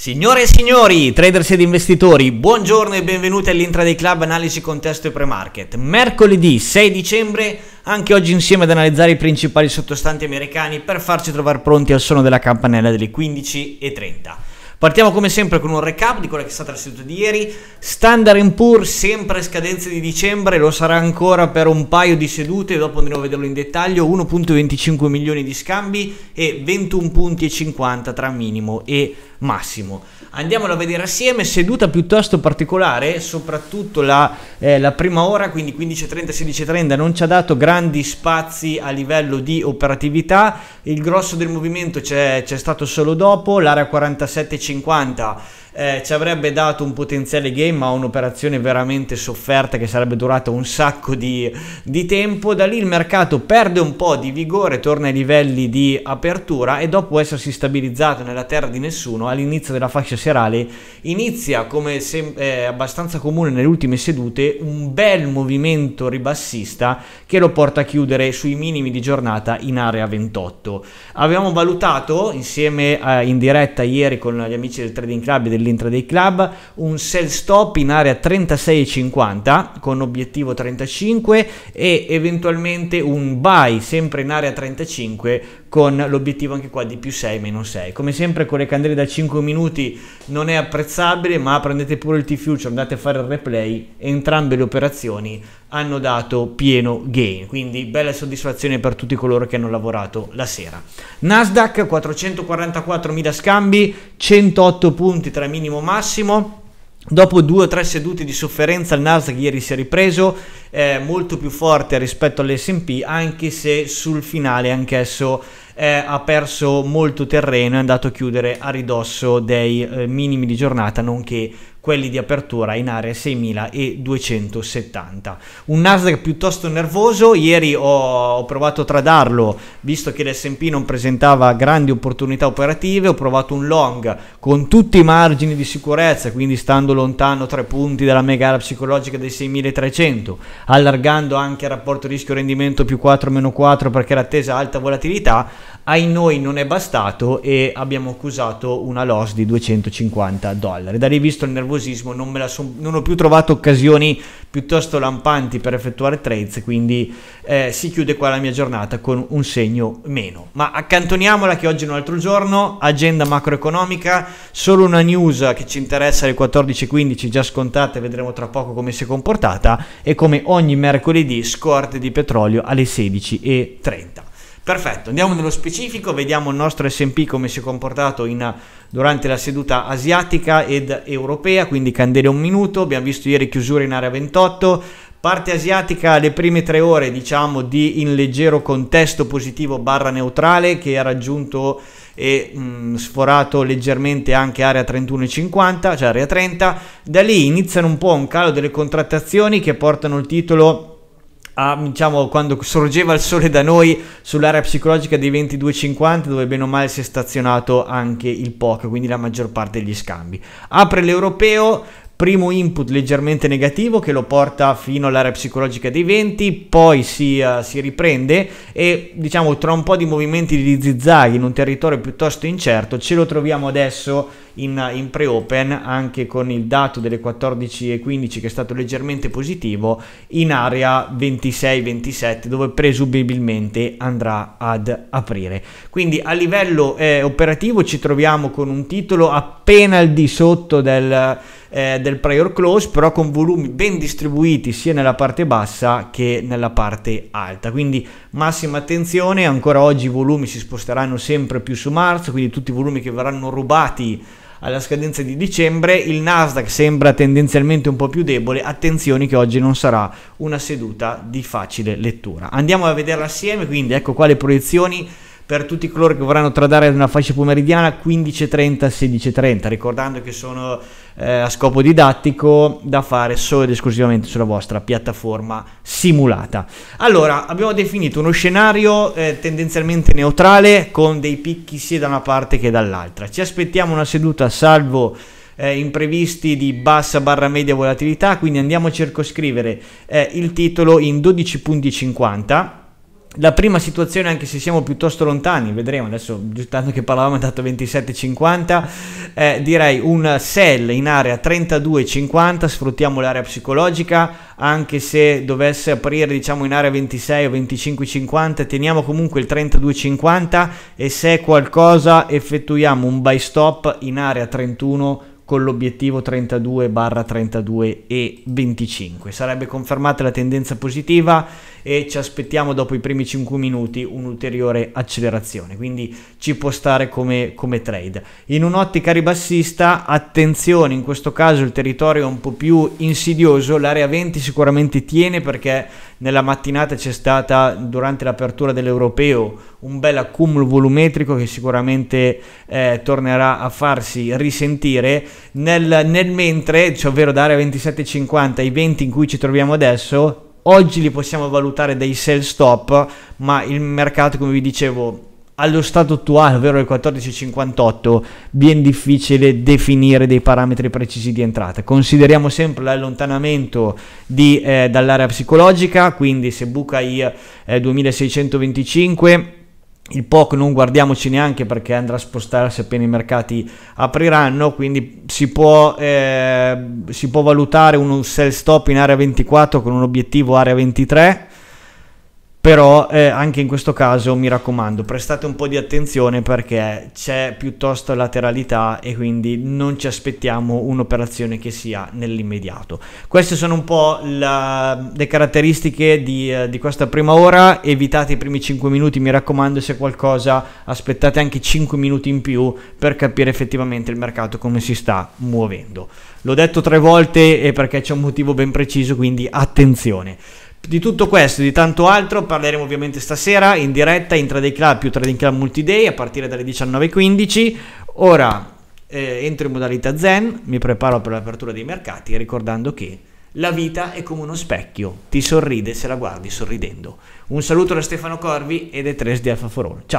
Signore e signori, traders ed investitori, buongiorno e benvenuti all'Intraday Club Analisi Contesto e Pre-Market. Mercoledì 6 dicembre, anche oggi insieme ad analizzare i principali sottostanti americani per farci trovare pronti al suono della campanella delle 15.30. Partiamo come sempre con un recap di quella che è stata la seduta di ieri. Standard Poor's sempre a scadenza di dicembre, lo sarà ancora per un paio di sedute, dopo andremo a vederlo in dettaglio, 1.25 milioni di scambi e 21.50 tra minimo e massimo. Andiamolo a vedere assieme, seduta piuttosto particolare, soprattutto la, eh, la prima ora, quindi 15.30-16.30 non ci ha dato grandi spazi a livello di operatività, il grosso del movimento c'è, c'è stato solo dopo, l'area 47.50 eh, ci avrebbe dato un potenziale game a un'operazione veramente sofferta che sarebbe durata un sacco di, di tempo. Da lì il mercato perde un po' di vigore, torna ai livelli di apertura e dopo essersi stabilizzato nella terra di nessuno all'inizio della fascia serale inizia come se, eh, abbastanza comune nelle ultime sedute un bel movimento ribassista che lo porta a chiudere sui minimi di giornata in area 28. Abbiamo valutato insieme eh, in diretta ieri con gli amici del Trading Club dell'intraday club, un sell stop in area 36,50 con obiettivo 35 e eventualmente un buy sempre in area 35 con l'obiettivo anche qua di più 6 meno 6. Come sempre con le candele da 5 minuti non è apprezzabile ma prendete pure il T-Future, andate a fare il replay, entrambe le operazioni hanno dato pieno gain, quindi bella soddisfazione per tutti coloro che hanno lavorato la sera. Nasdaq 444.000 scambi, 108 punti tra minimo e massimo. Dopo due o tre sedute di sofferenza il Nasdaq ieri si è ripreso, eh, molto più forte rispetto all'S&P, anche se sul finale anch'esso eh, ha perso molto terreno è andato a chiudere a ridosso dei eh, minimi di giornata nonché quelli di apertura in area 6270. Un Nasdaq piuttosto nervoso, ieri ho, ho provato a tradarlo, visto che l'SP non presentava grandi opportunità operative, ho provato un long con tutti i margini di sicurezza, quindi stando lontano tre punti dalla mega area psicologica dei 6300, allargando anche il rapporto rischio-rendimento più 4-4 perché l'attesa alta volatilità, ai noi non è bastato e abbiamo accusato una loss di 250 dollari. Da rivisto il nervosismo, non, son, non ho più trovato occasioni piuttosto lampanti per effettuare trades, quindi eh, si chiude qua la mia giornata con un segno meno. Ma accantoniamola che oggi è un altro giorno, agenda macroeconomica, solo una news che ci interessa alle 14.15, già scontate, vedremo tra poco come si è comportata e come ogni mercoledì scorte di petrolio alle 16.30. Perfetto, andiamo nello specifico, vediamo il nostro SP come si è comportato in, durante la seduta asiatica ed europea, quindi candele un minuto, abbiamo visto ieri chiusura in area 28, parte asiatica le prime tre ore diciamo di in leggero contesto positivo barra neutrale che ha raggiunto e mh, mm, sforato leggermente anche area 31,50, cioè area 30, da lì iniziano un po' un calo delle contrattazioni che portano il titolo a, diciamo, quando sorgeva il sole da noi sull'area psicologica dei 22,50 dove bene o male si è stazionato anche il POC, quindi la maggior parte degli scambi. Apre l'europeo primo input leggermente negativo che lo porta fino all'area psicologica dei 20, poi si, uh, si, riprende e diciamo tra un po' di movimenti di zizzaghi in un territorio piuttosto incerto ce lo troviamo adesso in, in pre-open anche con il dato delle 14.15 che è stato leggermente positivo in area 26-27 dove presumibilmente andrà ad aprire. Quindi a livello eh, operativo ci troviamo con un titolo appena al di sotto del, eh, del del prior close però con volumi ben distribuiti sia nella parte bassa che nella parte alta quindi massima attenzione ancora oggi i volumi si sposteranno sempre più su marzo quindi tutti i volumi che verranno rubati alla scadenza di dicembre il Nasdaq sembra tendenzialmente un po' più debole attenzione che oggi non sarà una seduta di facile lettura andiamo a vederla assieme quindi ecco qua le proiezioni per tutti coloro che vorranno tradare nella fascia pomeridiana 15.30-16.30, ricordando che sono eh, a scopo didattico da fare solo ed esclusivamente sulla vostra piattaforma simulata. Allora, abbiamo definito uno scenario eh, tendenzialmente neutrale con dei picchi sia da una parte che dall'altra. Ci aspettiamo una seduta salvo eh, imprevisti di bassa barra media volatilità, quindi andiamo a circoscrivere eh, il titolo in 12.50 la prima situazione, anche se siamo piuttosto lontani, vedremo adesso, tanto che parlavamo è andato 27,50, eh, direi un sell in area 32,50, sfruttiamo l'area psicologica, anche se dovesse aprire diciamo in area 26 o 25,50, teniamo comunque il 32,50 e se è qualcosa effettuiamo un buy stop in area 31 con l'obiettivo 32 barra 32 e 25 sarebbe confermata la tendenza positiva e ci aspettiamo dopo i primi 5 minuti un'ulteriore accelerazione, quindi ci può stare come, come trade. In un'ottica ribassista, attenzione, in questo caso il territorio è un po' più insidioso, l'area 20 sicuramente tiene perché nella mattinata c'è stata durante l'apertura dell'europeo un bel accumulo volumetrico che sicuramente eh, tornerà a farsi risentire nel, nel mentre, cioè ovvero da area 27,50 ai 20 in cui ci troviamo adesso, Oggi li possiamo valutare dei sell stop, ma il mercato, come vi dicevo, allo stato attuale, ovvero il 14,58, ben difficile definire dei parametri precisi di entrata. Consideriamo sempre l'allontanamento di, eh, dall'area psicologica, quindi se buca i eh, 2625 il POC non guardiamoci neanche perché andrà a spostarsi appena i mercati apriranno, quindi si può, eh, si può valutare un sell stop in area 24 con un obiettivo area 23 però eh, anche in questo caso mi raccomando prestate un po' di attenzione perché c'è piuttosto lateralità e quindi non ci aspettiamo un'operazione che sia nell'immediato queste sono un po' la, le caratteristiche di, eh, di, questa prima ora evitate i primi 5 minuti mi raccomando se qualcosa aspettate anche 5 minuti in più per capire effettivamente il mercato come si sta muovendo l'ho detto tre volte e perché c'è un motivo ben preciso quindi attenzione di tutto questo e di tanto altro parleremo ovviamente stasera in diretta in Trading Club più Trading Club Multiday a partire dalle 19.15. Ora eh, entro in modalità zen, mi preparo per l'apertura dei mercati ricordando che la vita è come uno specchio, ti sorride se la guardi sorridendo. Un saluto da Stefano Corvi ed è 3 di Alfa for All. Ciao!